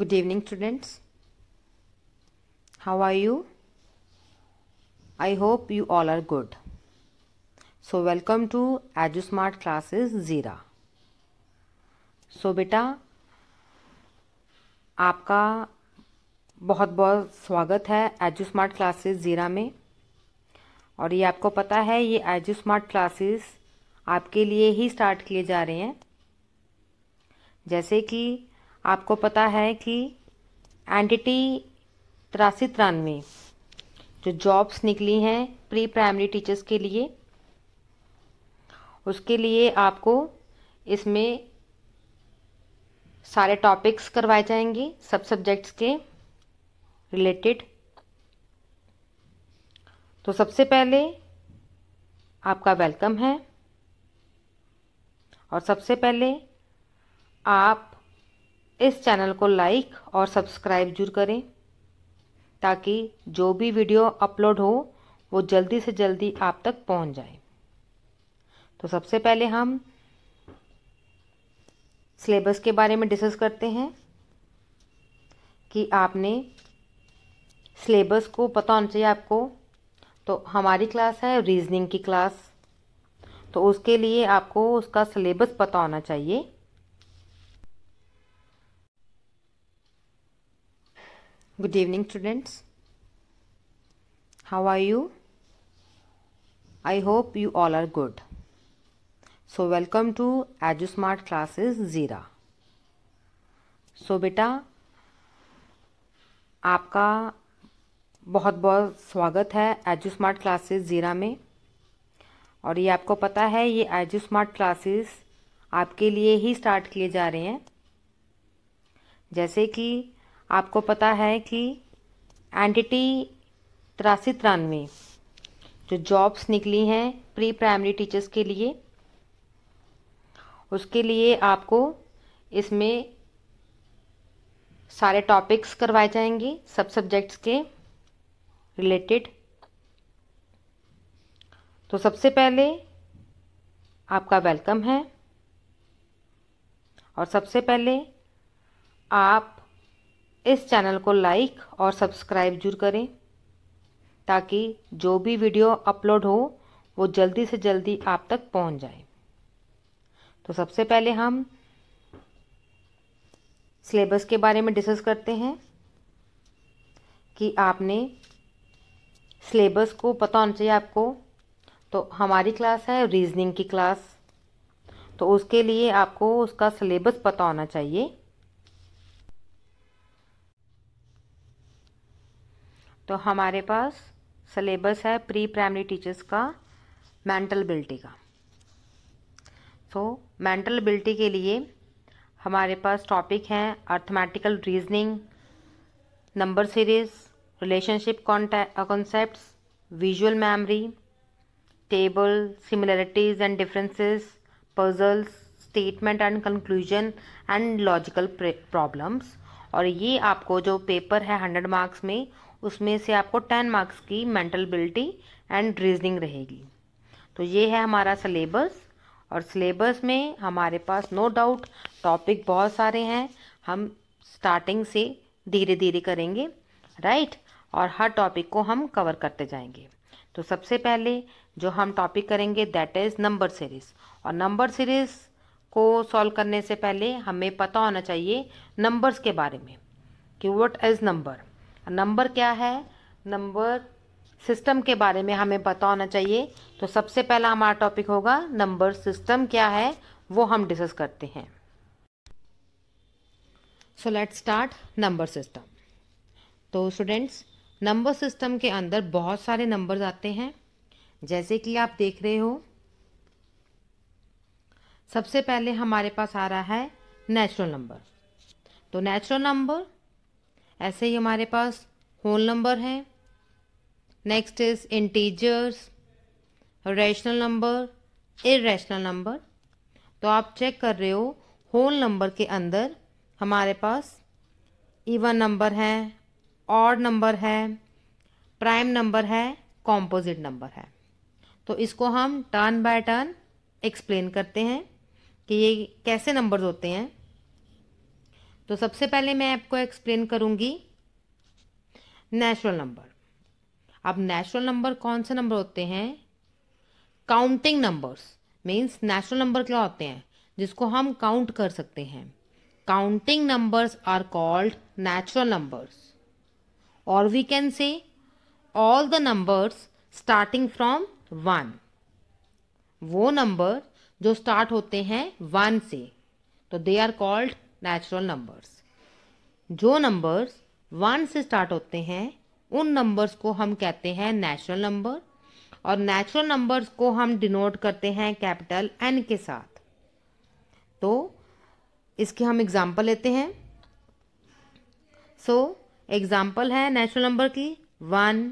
good evening students how are you i hope you all are good so welcome to edusmart classes zira so बेटा आपका बहुत बहुत स्वागत है एजुस्मार्ट classes ज़ीरा में और ये आपको पता है ये एजुस्मार्ट क्लासेस आपके लिए ही स्टार्ट किए जा रहे हैं जैसे कि आपको पता है कि एंटिटी तिरासी तिरानवे जो जॉब्स निकली हैं प्री प्राइमरी टीचर्स के लिए उसके लिए आपको इसमें सारे टॉपिक्स करवाए जाएंगे सब सब्जेक्ट्स के रिलेटेड तो सबसे पहले आपका वेलकम है और सबसे पहले आप इस चैनल को लाइक और सब्सक्राइब जरूर करें ताकि जो भी वीडियो अपलोड हो वो जल्दी से जल्दी आप तक पहुंच जाए तो सबसे पहले हम सिलेबस के बारे में डिस्कस करते हैं कि आपने सिलेबस को पता होना चाहिए आपको तो हमारी क्लास है रीजनिंग की क्लास तो उसके लिए आपको उसका सिलेबस पता होना चाहिए good evening students how are you i hope you all are good so welcome to smart classes zira so beta aapka बहुत बहुत स्वागत है एजू स्मार्ट क्लासेस ज़ीरा में और ये आपको पता है ये एजू स्मार्ट क्लासेस आपके लिए ही स्टार्ट किए जा रहे हैं जैसे कि आपको पता है कि एंटिटी तिरासी तिरानवे जो जॉब्स निकली हैं प्री प्राइमरी टीचर्स के लिए उसके लिए आपको इसमें सारे टॉपिक्स करवाए जाएंगे सब सब्जेक्ट्स के रिलेटेड तो सबसे पहले आपका वेलकम है और सबसे पहले आप इस चैनल को लाइक और सब्सक्राइब जरूर करें ताकि जो भी वीडियो अपलोड हो वो जल्दी से जल्दी आप तक पहुंच जाए तो सबसे पहले हम सिलेबस के बारे में डिस्कस करते हैं कि आपने सिलेबस को पता होना चाहिए आपको तो हमारी क्लास है रीजनिंग की क्लास तो उसके लिए आपको उसका सिलेबस पता होना चाहिए तो हमारे पास सलेबस है प्री प्राइमरी टीचर्स का मेंटल बिल्टी का सो मेंटल बिल्टी के लिए हमारे पास टॉपिक हैं arithmetical reasoning number series relationship concept visual memory table similarities and differences puzzles statement and conclusion and logical problems और ये आपको जो पेपर है हंड्रेड मार्क्स में उसमें से आपको टेन मार्क्स की मेंटल बिलिटी एंड रीजनिंग रहेगी तो ये है हमारा सिलेबस और सिलेबस में हमारे पास नो डाउट टॉपिक बहुत सारे हैं हम स्टार्टिंग से धीरे धीरे करेंगे राइट और हर टॉपिक को हम कवर करते जाएंगे तो सबसे पहले जो हम टॉपिक करेंगे दैट इज़ नंबर सीरीज़ और नंबर सीरीज़ को सॉल्व करने से पहले हमें पता होना चाहिए नंबर्स के बारे में कि व्हाट इज़ नंबर नंबर क्या है नंबर सिस्टम के बारे में हमें पता होना चाहिए तो सबसे पहला हमारा टॉपिक होगा नंबर सिस्टम क्या है वो हम डिस्कस करते हैं so let start number system तो स्टूडेंट्स नंबर सिस्टम के अंदर बहुत सारे नंबर्स आते हैं जैसे कि आप देख रहे हो सबसे पहले हमारे पास आ रहा है नेचुरल नंबर तो नेचुरल नंबर ऐसे ही हमारे पास होल नंबर हैं next is integers rational number irrational number तो आप चेक कर रहे हो होल नंबर के अंदर हमारे पास इवन नंबर है ऑड नंबर है प्राइम नंबर है कॉम्पोजिट नंबर है तो इसको हम टर्न बाय टर्न एक्सप्लेन करते हैं कि ये कैसे नंबर्स होते हैं तो सबसे पहले मैं आपको एक्सप्लेन करूँगी नेचुरल नंबर अब नेचुरल नंबर कौन से नंबर होते हैं counting numbers means natural number क्या होते हैं जिसको हम काउंट कर सकते हैं counting numbers are called natural numbers और we can say all the numbers starting from one वो नंबर जो स्टार्ट होते हैं वन से तो they are called natural numbers जो नंबर्स वन से स्टार्ट होते हैं उन नंबर्स को हम कहते हैं नेचुरल नंबर और नेचुरल नंबर्स को हम डिनोट करते हैं कैपिटल एन के साथ तो इसके हम एग्ज़ाम्पल लेते हैं सो so, एग्ज़ाम्पल है नेचुरल नंबर की one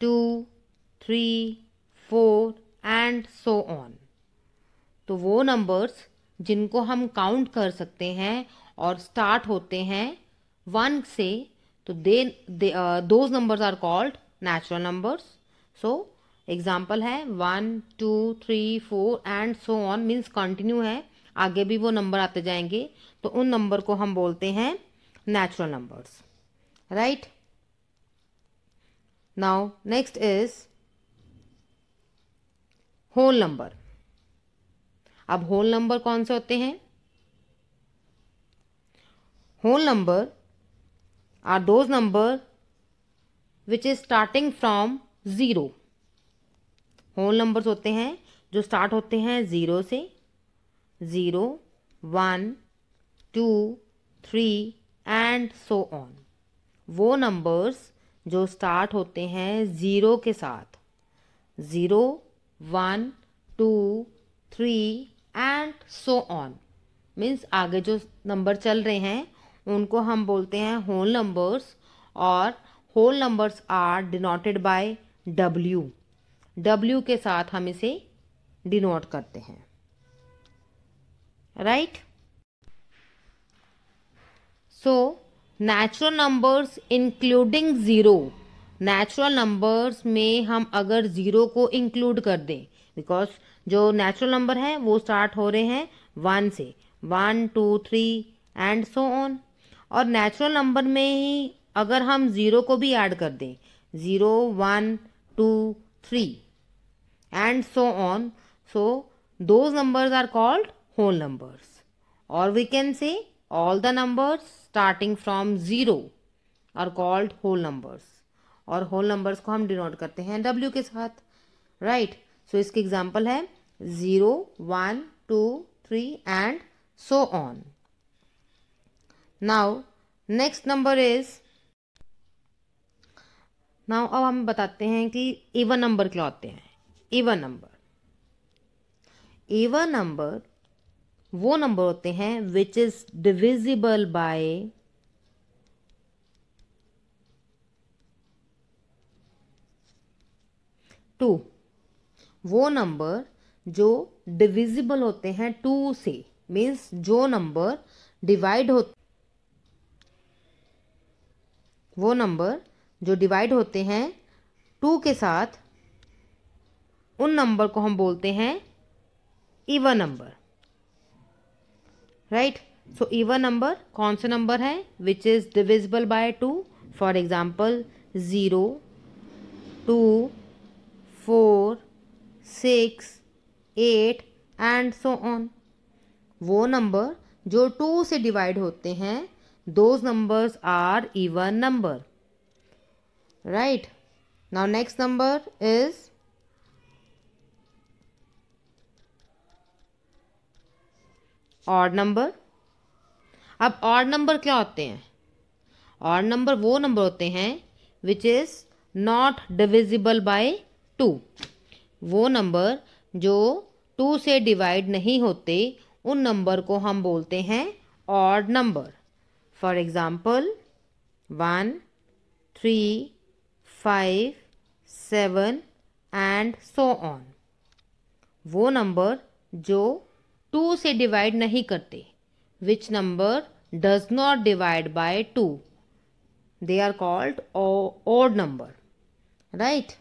two three four and so on तो वो नंबर्स जिनको हम काउंट कर सकते हैं और स्टार्ट होते हैं वन से तो they those numbers are called natural numbers so example है one two three four and so on means continue है आगे भी वो नंबर आते जाएंगे तो उन नंबर को हम बोलते हैं natural numbers right now next is whole number अब होल नंबर कौन से होते हैं whole number are those number which is starting from zero whole numbers होते हैं जो स्टार्ट होते हैं ज़ीरो से zero one two three and so on वो नंबर्स जो स्टार्ट होते हैं ज़ीरो के साथ zero one two three and so on means आगे जो नंबर चल रहे हैं उनको हम बोलते हैं होल नंबर्स और whole numbers are denoted by W W के साथ हम इसे डिनोट करते हैं right so natural numbers including zero natural numbers में हम अगर ज़ीरो को इंक्लूड कर दें बिकॉज जो नेचुरल नंबर हैं वो स्टार्ट हो रहे हैं वन से one two three and so on और नेचुरल नंबर में ही अगर हम ज़ीरो को भी ऐड कर दें zero one two three and so on so those numbers are called whole numbers और we can say all the numbers starting from zero are called whole numbers और होल नंबर्स को हम denote करते हैं W के साथ right right? So so, इसके example है zero one two three and so on now next number is now अब हम बताते हैं कि एवन नंबर क्या होते हैं इवन नंबर एवन नंबर वो नंबर होते हैं which is divisible by two वो नंबर जो डिविजिबल होते हैं टू से मीन्स जो नंबर डिवाइड हो वो नंबर जो डिवाइड होते हैं टू के साथ उन नंबर को हम बोलते हैं even number right so even number कौन सा नंबर है which is divisible by two for example zero two four six eight and so on वो नंबर जो टू से डिवाइड होते हैं those numbers are even number right now next number is odd number अब odd number क्या होते हैं odd number वो नंबर होते हैं which is not divisible by two वो नंबर जो टू से डिवाइड नहीं होते उन नंबर को हम बोलते हैं odd number for example one three five seven and so on वो नंबर जो टू से डिवाइड नहीं करते which number does not divide by two they are called odd number right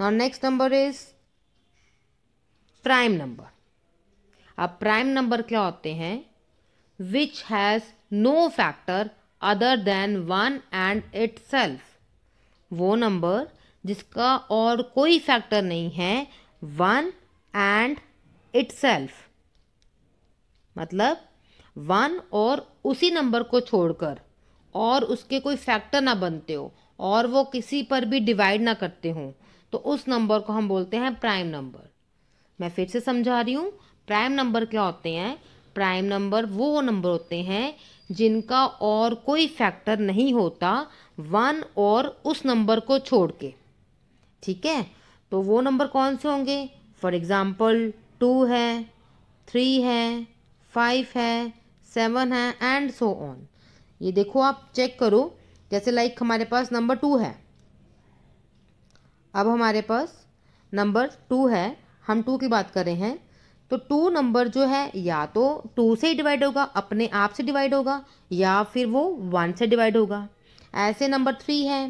now next number is prime number अब prime number क्या होते हैं which has no factor other than one and it वो number जिसका और कोई factor नहीं है वन एंड इट मतलब वन और उसी नंबर को छोड़कर और उसके कोई फैक्टर ना बनते हो और वो किसी पर भी डिवाइड ना करते हों तो उस नंबर को हम बोलते हैं प्राइम नंबर मैं फिर से समझा रही हूँ प्राइम नंबर क्या होते हैं प्राइम नंबर वो नंबर होते हैं जिनका और कोई फैक्टर नहीं होता वन और उस नंबर को छोड़ के ठीक है तो वो नंबर कौन से होंगे फॉर एग्ज़ाम्पल टू है थ्री है फाइव है सेवन है एंड सो ऑन ये देखो आप चेक करो जैसे लाइक हमारे पास नंबर टू है अब हमारे पास नंबर टू है हम टू की बात कर रहे हैं तो टू नंबर जो है या तो टू से ही डिवाइड होगा अपने आप से डिवाइड होगा या फिर वो वन से डिवाइड होगा ऐसे नंबर थ्री है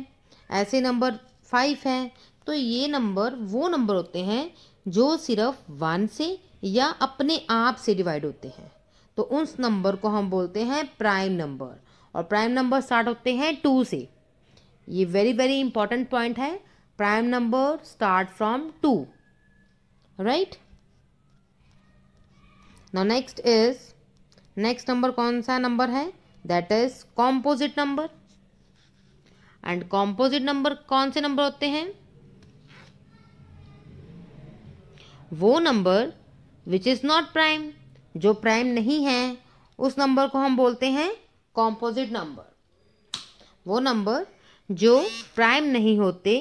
ऐसे नंबर फाइव है तो ये नंबर वो नंबर होते हैं जो सिर्फ वन से या अपने आप से डिवाइड होते हैं तो उस नंबर को हम बोलते हैं प्राइम नंबर और प्राइम नंबर स्टार्ट होते हैं टू से ये वेरी वेरी इंपॉर्टेंट पॉइंट है prime number start from 2 right now next is next number kaun sa number hai that is composite number and composite number kaun se number hote hain वो number which is not prime जो prime नहीं है उस number को हम बोलते हैं composite number वो number जो प्राइम नहीं होते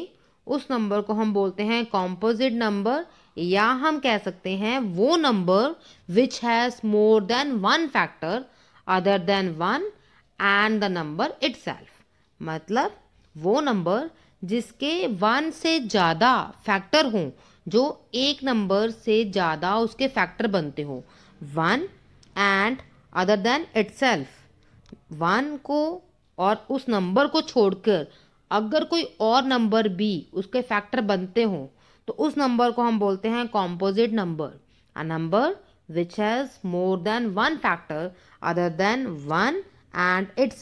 उस नंबर को हम बोलते हैं कॉम्पोजिट नंबर या हम कह सकते हैं वो number which has more than one factor other than one and the number it मतलब वो नंबर जिसके वन से ज़्यादा फैक्टर हों जो एक नंबर से ज़्यादा उसके फैक्टर बनते हों one and other than it one को और उस नंबर को छोड़कर अगर कोई और नंबर बी उसके फैक्टर बनते हों तो उस नंबर को हम बोलते हैं composite number a number which has more than one factor other than one and it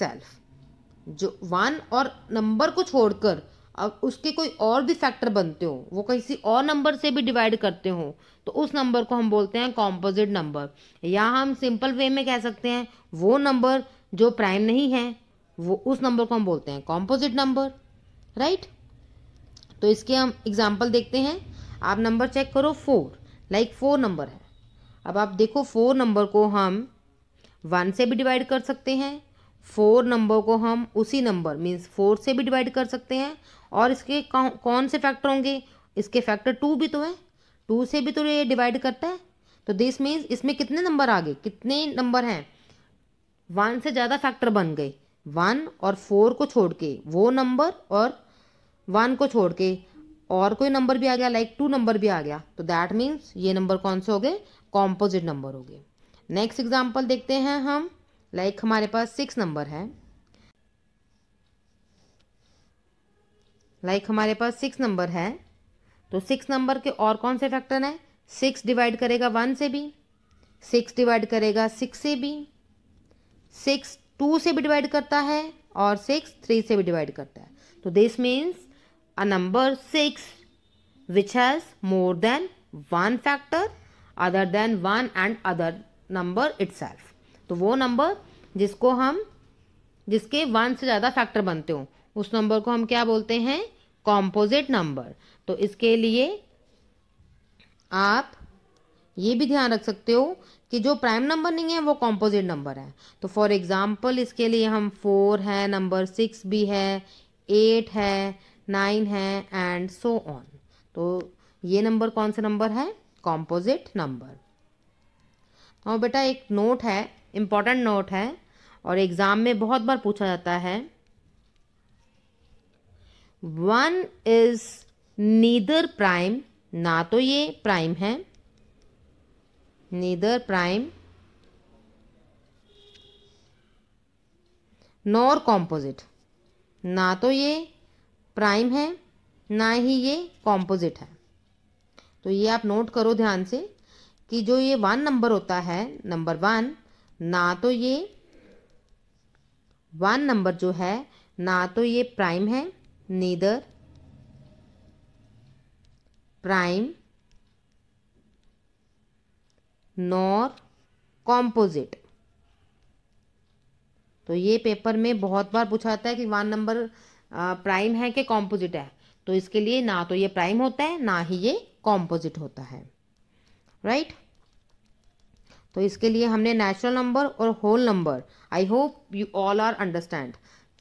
जो वन और नंबर को छोड़कर अब उसके कोई और भी फैक्टर बनते हो वो किसी और नंबर से भी डिवाइड करते हो तो उस नंबर को हम बोलते हैं कॉम्पोजिट नंबर या हम सिंपल वे में कह सकते हैं वो नंबर जो प्राइम नहीं है वो उस नंबर को हम बोलते हैं कॉम्पोजिट नंबर राइट तो इसके हम एग्जाम्पल देखते हैं आप नंबर चेक करो फोर लाइक फोर नंबर है अब आप देखो फोर नंबर को हम वन से भी डिवाइड कर सकते हैं फोर नंबर को हम उसी नंबर मीन्स फोर से भी डिवाइड कर सकते हैं और इसके कौन से फैक्टर होंगे इसके फैक्टर टू भी तो है टू से भी तो ये डिवाइड करता है तो दिस मीन्स इसमें कितने नंबर आ गए कितने नंबर हैं वन से ज़्यादा फैक्टर बन गए वन और फोर को छोड़ के वो नंबर और वन को छोड़ के और कोई नंबर भी आ गया लाइक टू नंबर भी आ गया तो दैट मीन्स ये नंबर कौन से हो गए कॉम्पोजिट नंबर हो गए नेक्स्ट एग्जाम्पल देखते हैं हम लाइक like हमारे पास सिक्स नंबर है लाइक like हमारे पास सिक्स नंबर है तो सिक्स नंबर के और कौन से फैक्टर हैं सिक्स डिवाइड करेगा वन से भी सिक्स डिवाइड करेगा सिक्स से भी सिक्स टू से भी डिवाइड करता है और सिक्स थ्री से भी डिवाइड करता है तो this means a number six which has more than one factor other than one and other number itself तो वो नंबर जिसको हम जिसके वन से ज़्यादा फैक्टर बनते हों उस नंबर को हम क्या बोलते हैं कॉम्पोजिट नंबर तो इसके लिए आप ये भी ध्यान रख सकते हो कि जो प्राइम नंबर नहीं है वो कॉम्पोजिट नंबर है तो फॉर एग्ज़ाम्पल इसके लिए हम फोर है नंबर सिक्स भी है एट है नाइन है एंड सो ऑन तो ये नंबर कौन सा नंबर है कॉम्पोजिट नंबर और बेटा एक नोट है इम्पॉर्टेंट नोट है और एग्ज़ाम में बहुत बार पूछा जाता है वन इज़ नीदर प्राइम ना तो ये प्राइम है neither prime नॉर कॉम्पोजिट ना तो ये प्राइम है ना ही ये कॉम्पोजिट है तो ये आप नोट करो ध्यान से कि जो ये वन नंबर होता है नंबर वन ना तो ये वन नंबर जो है ना तो ये प्राइम है नीदर प्राइम नॉर कॉम्पोजिट तो ये पेपर में बहुत बार पूछा जाता है कि वन नंबर प्राइम है कि कॉम्पोजिट है तो इसके लिए ना तो ये प्राइम होता है ना ही ये कॉम्पोजिट होता है राइट right? तो इसके लिए हमने नेचुरल नंबर और whole number I hope you all are understand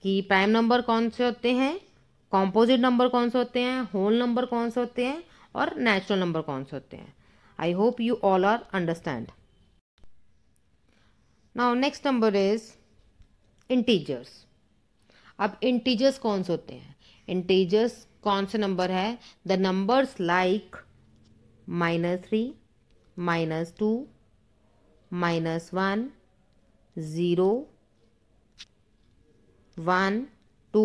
कि प्राइम नंबर कौन से होते हैं कॉम्पोजिट नंबर कौन से होते हैं होल नंबर कौन से होते हैं और नेचुरल नंबर कौन से होते हैं I hope you all are understand. Now next number is integers. अब integers कौन से होते हैं integers कौन से number है The numbers like minus three minus two minus one zero one two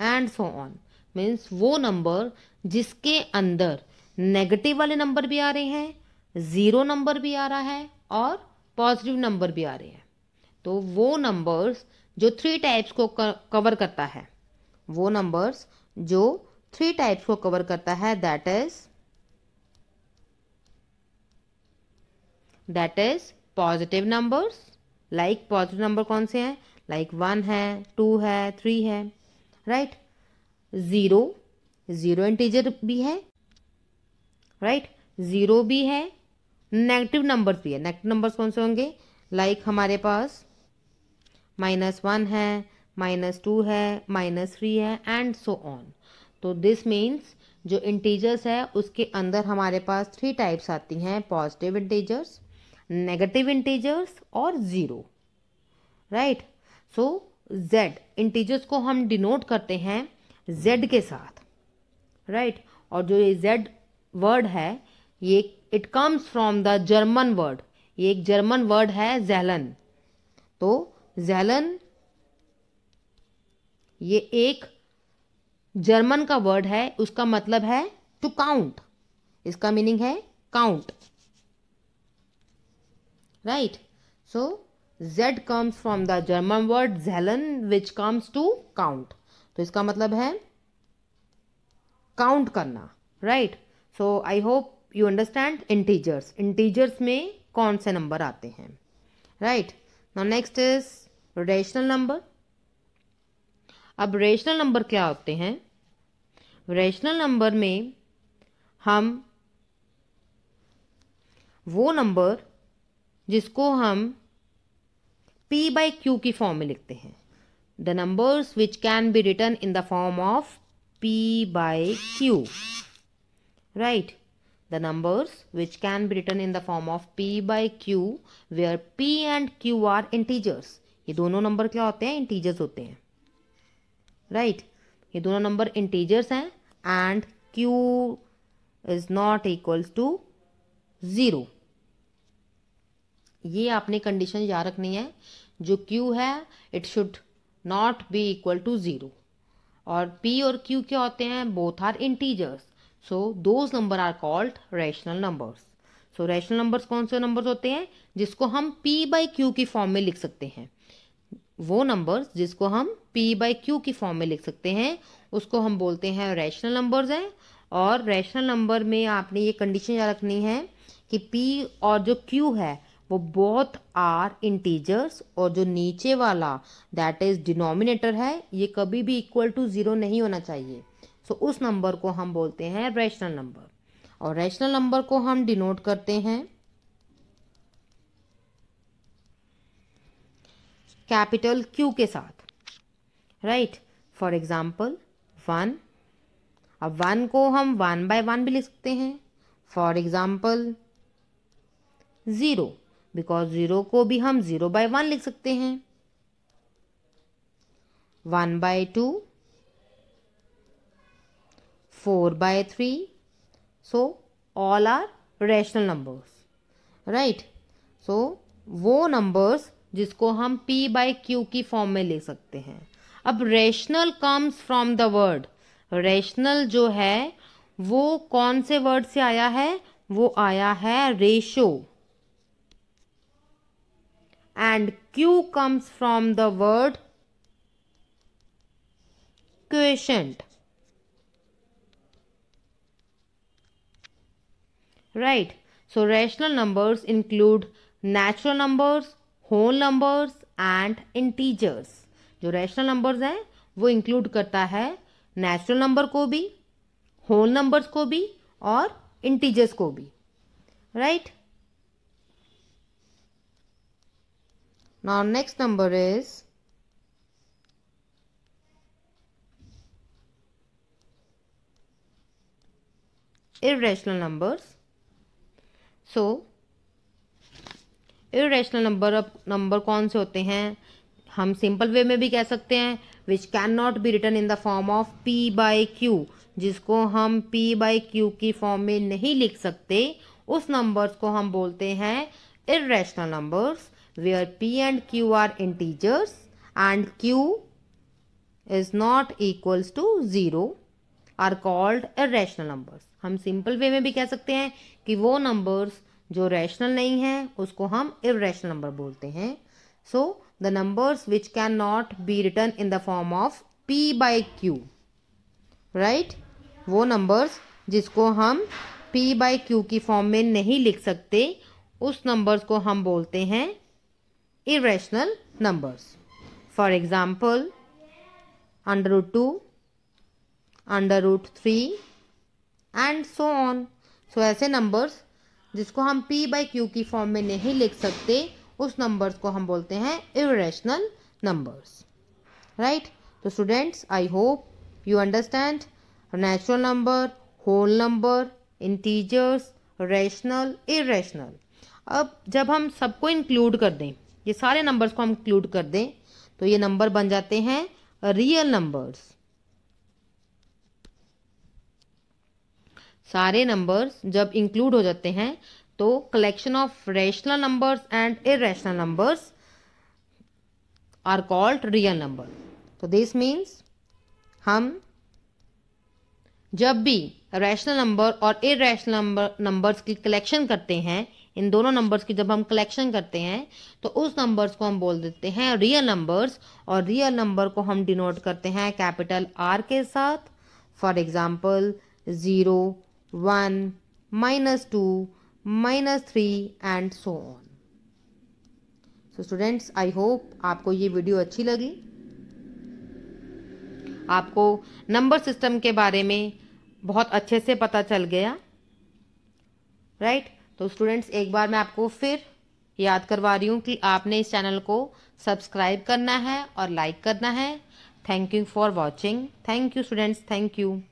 and so on means वो नंबर जिसके अंदर नेगेटिव वाले नंबर भी आ रहे हैं ज़ीरो नंबर भी आ रहा है और पॉजिटिव नंबर भी आ रहे हैं तो वो नंबर्स जो थ्री टाइप्स को कवर करता है वो नंबर्स जो थ्री टाइप्स को कवर करता है that is that is positive numbers like positive number कौन से हैं लाइक वन है टू है थ्री है राइट ज़ीरो ज़ीरो इंटीजर भी है राइट right? ज़ीरो भी है नेगेटिव नंबर्स भी है नेगेटिव नंबर्स कौन से होंगे लाइक like हमारे पास माइनस वन है माइनस टू है माइनस थ्री है एंड सो ऑन तो दिस मीन्स जो इंटीजर्स है उसके अंदर हमारे पास थ्री टाइप्स आती हैं पॉजिटिव इंटीजर्स नेगेटिव इंटीजर्स और zero right so Z integers को हम डिनोट करते हैं जेड के साथ राइट right? और जो ये जेड वर्ड है ये it comes from the German word ये एक जर्मन वर्ड है जहलन तो जहलन ये एक जर्मन का वर्ड है उसका मतलब है टू काउंट इसका मीनिंग है count right so Z comes from the German word जेलन विच कम्स टू काउंट तो इसका मतलब है काउंट करना right so I hope you understand integers integers में कौन से नंबर आते हैं right now next is rational number अब रेशनल नंबर क्या होते हैं रेशनल नंबर में हम वो नंबर जिसको हम p बाई क्यू की फॉर्म में लिखते हैं the numbers which can be written in the form of p by Q right The numbers which can be written in the form of P by Q where P and Q are integers. ये दोनों number क्या होते हैं integers होते हैं right right? ये दोनों नंबर इंटीजर्स हैं and Q is not equals to zero ये आपने कंडीशन याद रखनी है जो Q है it should not be equal to zero और P और Q क्या होते हैं both are integers so those number are called rational numbers so rational numbers कौन से नंबर्स होते हैं जिसको हम पी बाई क्यू की फॉर्म में लिख सकते हैं वो नंबर्स जिसको हम पी बाई क्यू की फॉर्म में लिख सकते हैं उसको हम बोलते हैं रैशनल नंबर्स हैं और रैशनल नंबर में आपने ये कंडीशन याद रखनी है कि पी और जो क्यू है वो बोथ आर इंटीजर्स और जो नीचे वाला दैट इज़ डिनोमिनेटर है ये कभी भी इक्वल टू ज़ीरो नहीं होना चाहिए तो उस नंबर को हम बोलते हैं रैशनल नंबर और रैशनल नंबर को हम डिनोट करते हैं कैपिटल क्यू के साथ राइट फॉर एग्जाम्पल वन अब वन को हम वन बाय वन भी लिख सकते हैं for example zero because zero को भी हम ज़ीरो बाय वन लिख सकते हैं one by two four by three so all are rational numbers right so वो नंबर्स जिसको हम P बाय क्यू की फॉर्म में ले सकते हैं अब rational comes from the word rational जो है वो कौन से वर्ड से आया है वो आया है ratio and Q comes from the word quotient right so rational numbers include natural numbers whole numbers and integers जो रैशनल नंबर्स हैं वो इंक्लूड करता है नेचुरल नंबर को भी होल नंबर्स को भी और इंटीजर्स को भी right now next number is irrational numbers so irrational number अब नंबर कौन से होते हैं हम सिंपल वे में भी कह सकते हैं which can not be written in the form of P by Q जिसको हम पी बाई क्यू की फॉर्म में नहीं लिख सकते उस नंबर्स को हम बोलते हैं rational numbers where P and Q are integers and Q is not equals to zero are called irrational numbers हम सिंपल वे में भी कह सकते हैं कि वो नंबर्स जो रैशनल नहीं हैं उसको हम इेशनल नंबर बोलते हैं so the numbers which can not be written in the form of P by Q right वो नंबर्स जिसको हम पी बाई क्यू की फॉर्म में नहीं लिख सकते उस नंबर्स को हम बोलते हैं irrational numbers for example under root two under root three and so on so ऐसे नंबर्स जिसको हम पी बाई क्यू की फॉर्म में नहीं लिख सकते उस नंबर्स को हम बोलते हैं इेशनल नंबर्स राइट तो students I hope you understand natural number whole number integers rational irrational अब जब हम सबको इंक्लूड कर दें ये सारे नंबर्स को हम इंक्लूड कर दें तो ये नंबर बन जाते हैं रियल नंबर्स सारे नंबर्स जब इंक्लूड हो जाते हैं तो collection of rational numbers and rational numbers are called real number तो दिस मीन्स हम जब भी रैशनल नंबर और इेशनल नंबर नंबर्स की कलेक्शन करते हैं इन दोनों नंबर्स की जब हम कलेक्शन करते हैं तो उस नंबर्स को हम बोल देते हैं रियल नंबर्स और रियल नंबर को हम डिनोट करते हैं कैपिटल आर के साथ for example zero one minus two minus three and so on so students I hope आपको ये वीडियो अच्छी लगी आपको नंबर सिस्टम के बारे में बहुत अच्छे से पता चल गया राइट right? तो स्टूडेंट्स एक बार मैं आपको फिर याद करवा रही हूँ कि आपने इस चैनल को सब्सक्राइब करना है और लाइक करना है thank you for watching thank you students thank you